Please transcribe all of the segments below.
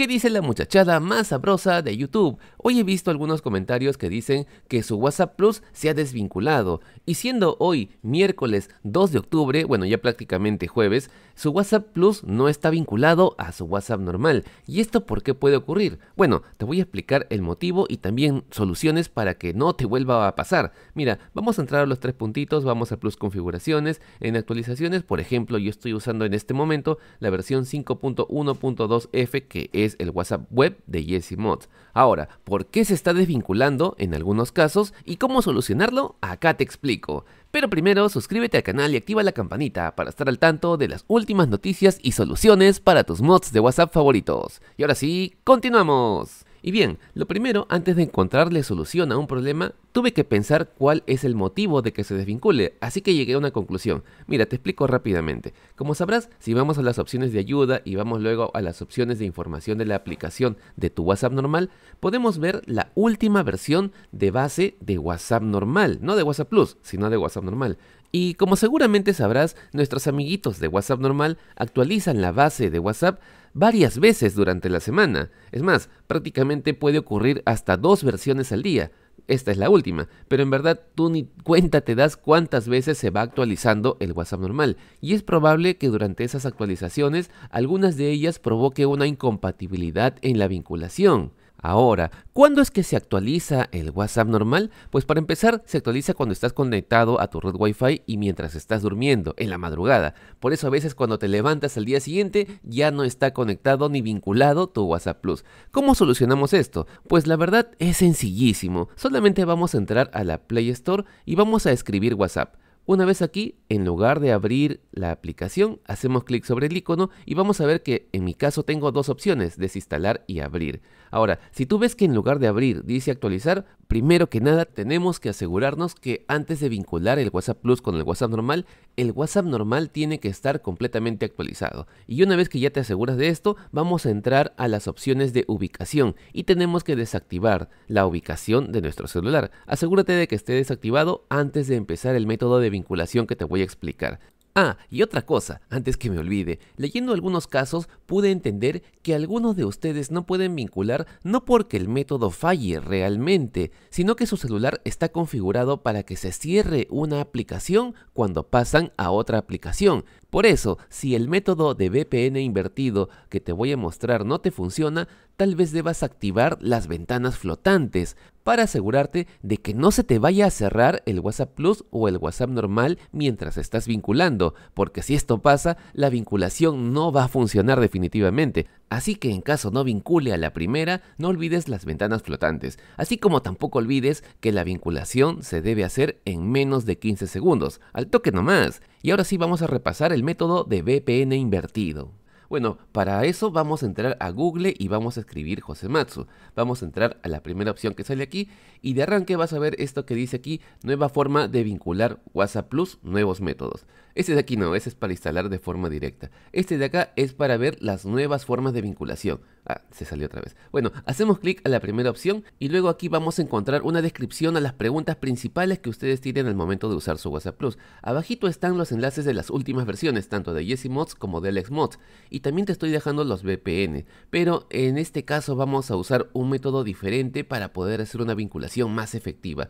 ¿Qué dice la muchachada más sabrosa de YouTube? Hoy he visto algunos comentarios que dicen que su WhatsApp Plus se ha desvinculado y siendo hoy miércoles 2 de octubre, bueno ya prácticamente jueves, su WhatsApp Plus no está vinculado a su WhatsApp normal. ¿Y esto por qué puede ocurrir? Bueno, te voy a explicar el motivo y también soluciones para que no te vuelva a pasar. Mira, vamos a entrar a los tres puntitos, vamos a Plus Configuraciones, en actualizaciones, por ejemplo, yo estoy usando en este momento la versión 5.1.2F que es el WhatsApp web de Jesse Mods. Ahora, ¿por qué se está desvinculando en algunos casos y cómo solucionarlo? Acá te explico. Pero primero suscríbete al canal y activa la campanita para estar al tanto de las últimas noticias y soluciones para tus mods de WhatsApp favoritos. Y ahora sí, continuamos. Y bien, lo primero, antes de encontrarle solución a un problema, tuve que pensar cuál es el motivo de que se desvincule, así que llegué a una conclusión. Mira, te explico rápidamente. Como sabrás, si vamos a las opciones de ayuda y vamos luego a las opciones de información de la aplicación de tu WhatsApp normal, podemos ver la última versión de base de WhatsApp normal, no de WhatsApp Plus, sino de WhatsApp normal. Y como seguramente sabrás, nuestros amiguitos de WhatsApp normal actualizan la base de WhatsApp varias veces durante la semana. Es más, prácticamente puede ocurrir hasta dos versiones al día. Esta es la última, pero en verdad tú ni cuenta te das cuántas veces se va actualizando el WhatsApp normal, y es probable que durante esas actualizaciones algunas de ellas provoque una incompatibilidad en la vinculación. Ahora, ¿cuándo es que se actualiza el WhatsApp normal? Pues para empezar, se actualiza cuando estás conectado a tu red Wi-Fi y mientras estás durmiendo, en la madrugada. Por eso a veces cuando te levantas al día siguiente ya no está conectado ni vinculado tu WhatsApp Plus. ¿Cómo solucionamos esto? Pues la verdad es sencillísimo. Solamente vamos a entrar a la Play Store y vamos a escribir WhatsApp. Una vez aquí, en lugar de abrir la aplicación, hacemos clic sobre el icono y vamos a ver que en mi caso tengo dos opciones, desinstalar y abrir. Ahora, si tú ves que en lugar de abrir dice actualizar, primero que nada tenemos que asegurarnos que antes de vincular el WhatsApp Plus con el WhatsApp normal, el WhatsApp normal tiene que estar completamente actualizado. Y una vez que ya te aseguras de esto, vamos a entrar a las opciones de ubicación y tenemos que desactivar la ubicación de nuestro celular. Asegúrate de que esté desactivado antes de empezar el método de vinculación que te voy a explicar. Ah, y otra cosa, antes que me olvide, leyendo algunos casos pude entender que algunos de ustedes no pueden vincular no porque el método falle realmente, sino que su celular está configurado para que se cierre una aplicación cuando pasan a otra aplicación. Por eso, si el método de VPN invertido que te voy a mostrar no te funciona, tal vez debas activar las ventanas flotantes para asegurarte de que no se te vaya a cerrar el WhatsApp Plus o el WhatsApp normal mientras estás vinculando, porque si esto pasa, la vinculación no va a funcionar definitivamente. Así que en caso no vincule a la primera, no olvides las ventanas flotantes, así como tampoco olvides que la vinculación se debe hacer en menos de 15 segundos, al toque nomás. Y ahora sí vamos a repasar el método de VPN invertido. Bueno, para eso vamos a entrar a Google y vamos a escribir Josematsu. Vamos a entrar a la primera opción que sale aquí y de arranque vas a ver esto que dice aquí, nueva forma de vincular WhatsApp Plus, nuevos métodos. Este de aquí no, ese es para instalar de forma directa. Este de acá es para ver las nuevas formas de vinculación. Ah, se salió otra vez. Bueno, hacemos clic a la primera opción y luego aquí vamos a encontrar una descripción a las preguntas principales que ustedes tienen al momento de usar su WhatsApp Plus. Abajito están los enlaces de las últimas versiones, tanto de Jesse Mods como de Alex Mods. Y también te estoy dejando los VPN, pero en este caso vamos a usar un método diferente para poder hacer una vinculación más efectiva.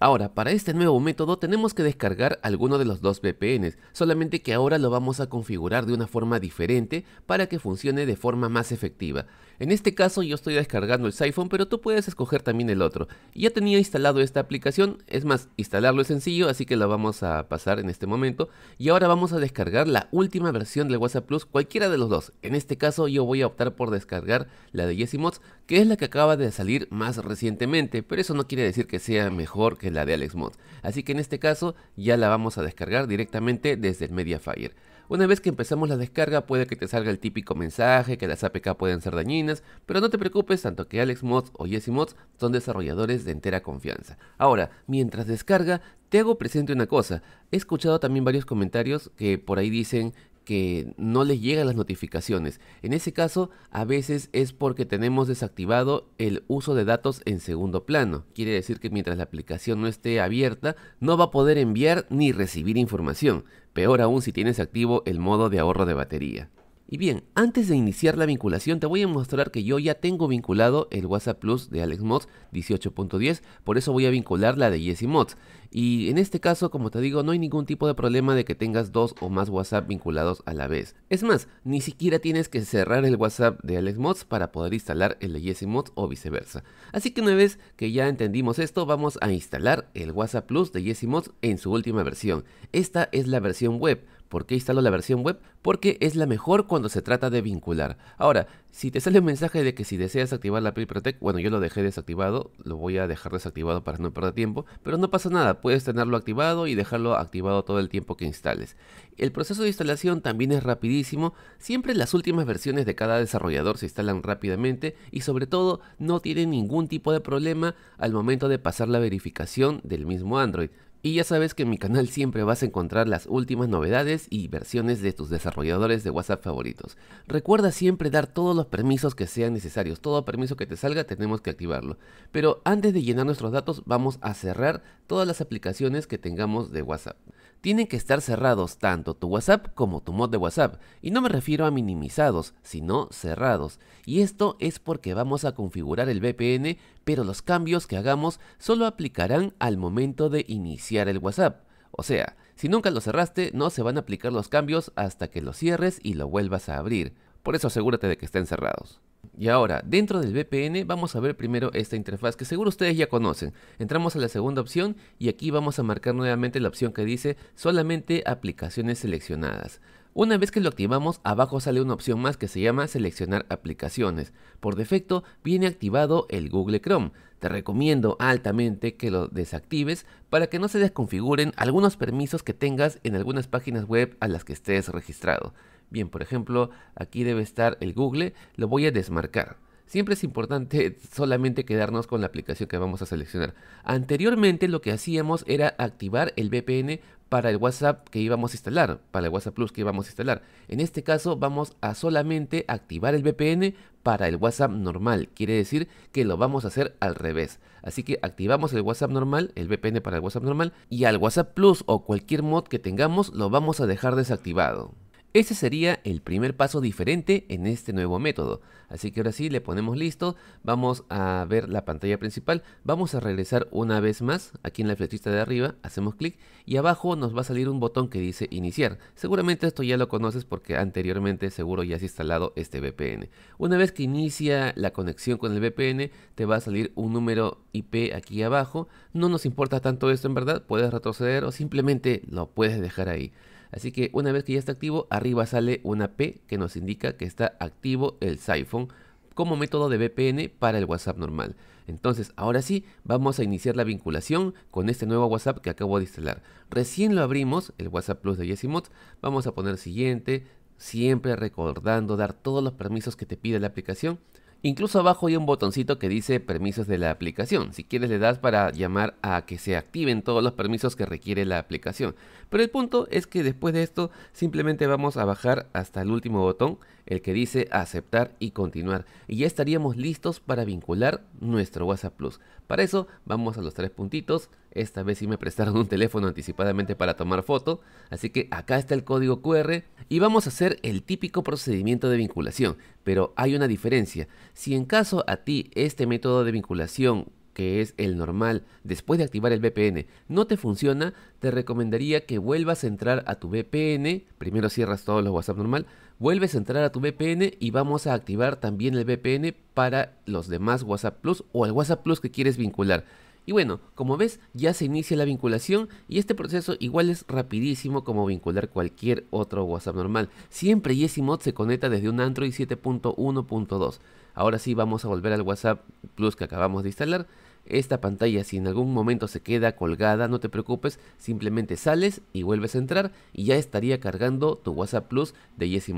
Ahora, para este nuevo método tenemos que descargar alguno de los dos VPNs, solamente que ahora lo vamos a configurar de una forma diferente para que funcione de forma más efectiva. En este caso yo estoy descargando el Siphon, pero tú puedes escoger también el otro. Ya tenía instalado esta aplicación, es más, instalarlo es sencillo, así que la vamos a pasar en este momento. Y ahora vamos a descargar la última versión del WhatsApp Plus, cualquiera de los dos. En este caso yo voy a optar por descargar la de Mods que es la que acaba de salir más recientemente, pero eso no quiere decir que sea mejor que la de AlexMods. Así que en este caso ya la vamos a descargar directamente desde el Mediafire. Una vez que empezamos la descarga puede que te salga el típico mensaje que las APK pueden ser dañinas, pero no te preocupes tanto que Alex Mods o Jesse Mods son desarrolladores de entera confianza. Ahora, mientras descarga, te hago presente una cosa. He escuchado también varios comentarios que por ahí dicen que no les llegan las notificaciones. En ese caso, a veces es porque tenemos desactivado el uso de datos en segundo plano. Quiere decir que mientras la aplicación no esté abierta, no va a poder enviar ni recibir información. Peor aún si tienes activo el modo de ahorro de batería. Y bien, antes de iniciar la vinculación te voy a mostrar que yo ya tengo vinculado el WhatsApp Plus de AlexMods 18.10, por eso voy a vincular la de YesiMods. Y en este caso, como te digo, no hay ningún tipo de problema de que tengas dos o más WhatsApp vinculados a la vez. Es más, ni siquiera tienes que cerrar el WhatsApp de AlexMods para poder instalar el de YesiMods o viceversa. Así que una vez que ya entendimos esto, vamos a instalar el WhatsApp Plus de YesiMods en su última versión. Esta es la versión web ¿Por qué instalo la versión web? Porque es la mejor cuando se trata de vincular. Ahora, si te sale el mensaje de que si deseas activar la API Protect, bueno, yo lo dejé desactivado, lo voy a dejar desactivado para no perder tiempo, pero no pasa nada, puedes tenerlo activado y dejarlo activado todo el tiempo que instales. El proceso de instalación también es rapidísimo, siempre las últimas versiones de cada desarrollador se instalan rápidamente y sobre todo no tiene ningún tipo de problema al momento de pasar la verificación del mismo Android. Y ya sabes que en mi canal siempre vas a encontrar las últimas novedades y versiones de tus desarrolladores de WhatsApp favoritos. Recuerda siempre dar todos los permisos que sean necesarios, todo permiso que te salga tenemos que activarlo. Pero antes de llenar nuestros datos vamos a cerrar todas las aplicaciones que tengamos de WhatsApp tienen que estar cerrados tanto tu WhatsApp como tu mod de WhatsApp, y no me refiero a minimizados, sino cerrados. Y esto es porque vamos a configurar el VPN, pero los cambios que hagamos solo aplicarán al momento de iniciar el WhatsApp. O sea, si nunca lo cerraste, no se van a aplicar los cambios hasta que lo cierres y lo vuelvas a abrir. Por eso asegúrate de que estén cerrados. Y ahora, dentro del VPN vamos a ver primero esta interfaz que seguro ustedes ya conocen. Entramos a la segunda opción y aquí vamos a marcar nuevamente la opción que dice solamente aplicaciones seleccionadas. Una vez que lo activamos, abajo sale una opción más que se llama seleccionar aplicaciones. Por defecto viene activado el Google Chrome. Te recomiendo altamente que lo desactives para que no se desconfiguren algunos permisos que tengas en algunas páginas web a las que estés registrado. Bien, por ejemplo, aquí debe estar el Google, lo voy a desmarcar. Siempre es importante solamente quedarnos con la aplicación que vamos a seleccionar. Anteriormente lo que hacíamos era activar el VPN para el WhatsApp que íbamos a instalar, para el WhatsApp Plus que íbamos a instalar. En este caso vamos a solamente activar el VPN para el WhatsApp normal. Quiere decir que lo vamos a hacer al revés. Así que activamos el WhatsApp normal, el VPN para el WhatsApp normal, y al WhatsApp Plus o cualquier mod que tengamos lo vamos a dejar desactivado. Ese sería el primer paso diferente en este nuevo método. Así que ahora sí le ponemos listo, vamos a ver la pantalla principal, vamos a regresar una vez más, aquí en la flechita de arriba, hacemos clic y abajo nos va a salir un botón que dice iniciar. Seguramente esto ya lo conoces porque anteriormente seguro ya has instalado este VPN. Una vez que inicia la conexión con el VPN te va a salir un número IP aquí abajo, no nos importa tanto esto en verdad, puedes retroceder o simplemente lo puedes dejar ahí. Así que una vez que ya está activo, arriba sale una P que nos indica que está activo el Siphon como método de VPN para el WhatsApp normal. Entonces, ahora sí, vamos a iniciar la vinculación con este nuevo WhatsApp que acabo de instalar. Recién lo abrimos, el WhatsApp Plus de YesiMod, Vamos a poner siguiente, siempre recordando dar todos los permisos que te pide la aplicación. Incluso abajo hay un botoncito que dice permisos de la aplicación. Si quieres le das para llamar a que se activen todos los permisos que requiere la aplicación. Pero el punto es que después de esto simplemente vamos a bajar hasta el último botón el que dice aceptar y continuar. Y ya estaríamos listos para vincular nuestro WhatsApp Plus. Para eso vamos a los tres puntitos. Esta vez sí me prestaron un teléfono anticipadamente para tomar foto. Así que acá está el código QR y vamos a hacer el típico procedimiento de vinculación. Pero hay una diferencia. Si en caso a ti este método de vinculación que es el normal, después de activar el VPN, no te funciona, te recomendaría que vuelvas a entrar a tu VPN, primero cierras todos los WhatsApp normal, vuelves a entrar a tu VPN y vamos a activar también el VPN para los demás WhatsApp Plus o el WhatsApp Plus que quieres vincular. Y bueno, como ves, ya se inicia la vinculación y este proceso igual es rapidísimo como vincular cualquier otro WhatsApp normal. Siempre Yesimod se conecta desde un Android 7.1.2. Ahora sí vamos a volver al WhatsApp Plus que acabamos de instalar esta pantalla si en algún momento se queda colgada, no te preocupes, simplemente sales y vuelves a entrar y ya estaría cargando tu WhatsApp Plus de Yesi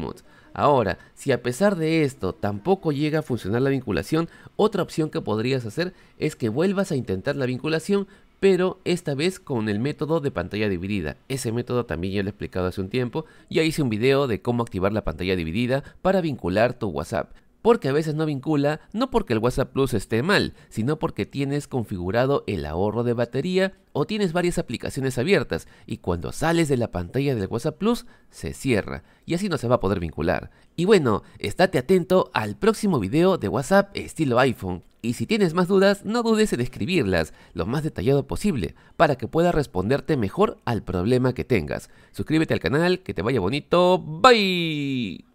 Ahora, si a pesar de esto tampoco llega a funcionar la vinculación, otra opción que podrías hacer es que vuelvas a intentar la vinculación, pero esta vez con el método de pantalla dividida. Ese método también ya lo he explicado hace un tiempo, ya hice un video de cómo activar la pantalla dividida para vincular tu WhatsApp porque a veces no vincula, no porque el WhatsApp Plus esté mal, sino porque tienes configurado el ahorro de batería o tienes varias aplicaciones abiertas y cuando sales de la pantalla del WhatsApp Plus se cierra y así no se va a poder vincular. Y bueno, estate atento al próximo video de WhatsApp estilo iPhone. Y si tienes más dudas, no dudes en escribirlas lo más detallado posible para que pueda responderte mejor al problema que tengas. Suscríbete al canal, que te vaya bonito. Bye.